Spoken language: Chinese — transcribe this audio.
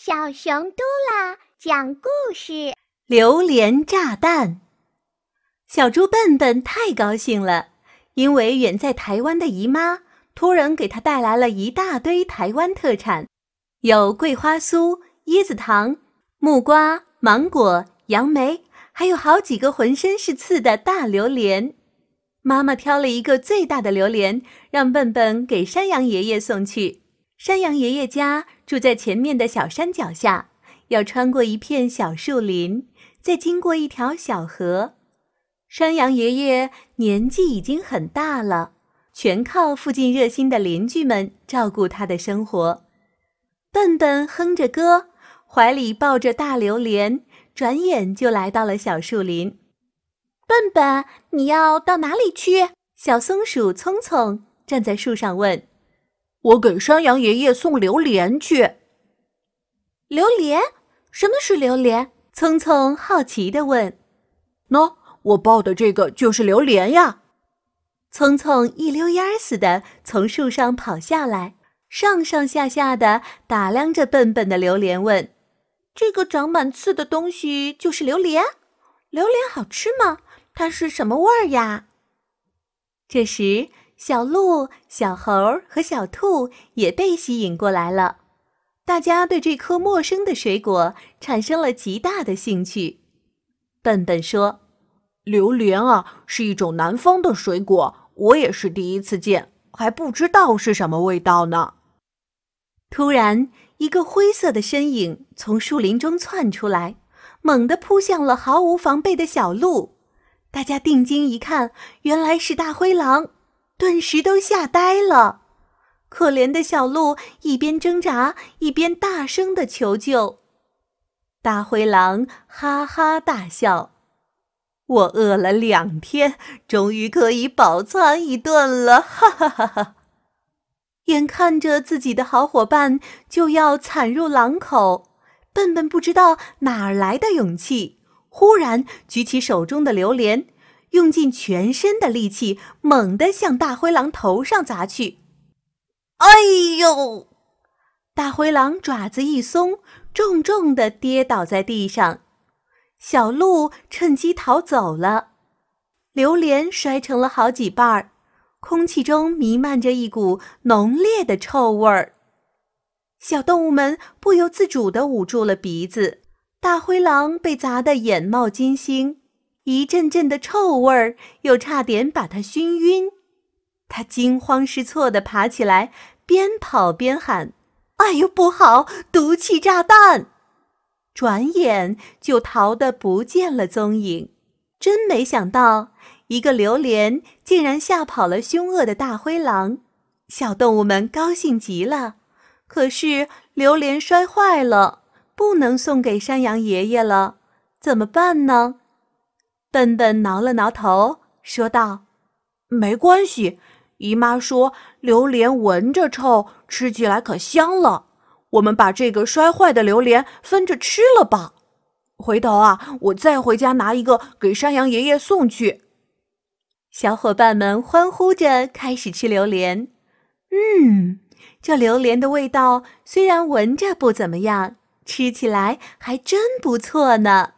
小熊嘟啦讲故事：榴莲炸弹。小猪笨笨太高兴了，因为远在台湾的姨妈突然给他带来了一大堆台湾特产，有桂花酥、椰子糖、木瓜、芒果、杨梅，还有好几个浑身是刺的大榴莲。妈妈挑了一个最大的榴莲，让笨笨给山羊爷爷送去。山羊爷爷家住在前面的小山脚下，要穿过一片小树林，再经过一条小河。山羊爷爷年纪已经很大了，全靠附近热心的邻居们照顾他的生活。笨笨哼着歌，怀里抱着大榴莲，转眼就来到了小树林。笨笨，你要到哪里去？小松鼠聪聪站在树上问。我给山羊爷爷送榴莲去。榴莲？什么是榴莲？蹭蹭好奇地问。喏，我抱的这个就是榴莲呀。蹭蹭一溜烟似的从树上跑下来，上上下下的打量着笨笨的榴莲，问：“这个长满刺的东西就是榴莲？榴莲好吃吗？它是什么味儿呀？”这时。小鹿、小猴和小兔也被吸引过来了，大家对这颗陌生的水果产生了极大的兴趣。笨笨说：“榴莲啊，是一种南方的水果，我也是第一次见，还不知道是什么味道呢。”突然，一个灰色的身影从树林中窜出来，猛地扑向了毫无防备的小鹿。大家定睛一看，原来是大灰狼。顿时都吓呆了，可怜的小鹿一边挣扎一边大声的求救。大灰狼哈哈大笑：“我饿了两天，终于可以饱餐一顿了！”哈哈哈哈。眼看着自己的好伙伴就要惨入狼口，笨笨不知道哪来的勇气，忽然举起手中的榴莲。用尽全身的力气，猛地向大灰狼头上砸去！哎呦！大灰狼爪子一松，重重的跌倒在地上。小鹿趁机逃走了。榴莲摔成了好几瓣儿，空气中弥漫着一股浓烈的臭味儿。小动物们不由自主地捂住了鼻子。大灰狼被砸得眼冒金星。一阵阵的臭味儿又差点把他熏晕，他惊慌失措地爬起来，边跑边喊：“哎呦，不好！毒气炸弹！”转眼就逃得不见了踪影。真没想到，一个榴莲竟然吓跑了凶恶的大灰狼。小动物们高兴极了，可是榴莲摔坏了，不能送给山羊爷爷了，怎么办呢？笨笨挠了挠头，说道：“没关系，姨妈说榴莲闻着臭，吃起来可香了。我们把这个摔坏的榴莲分着吃了吧。回头啊，我再回家拿一个给山羊爷爷送去。”小伙伴们欢呼着开始吃榴莲。嗯，这榴莲的味道虽然闻着不怎么样，吃起来还真不错呢。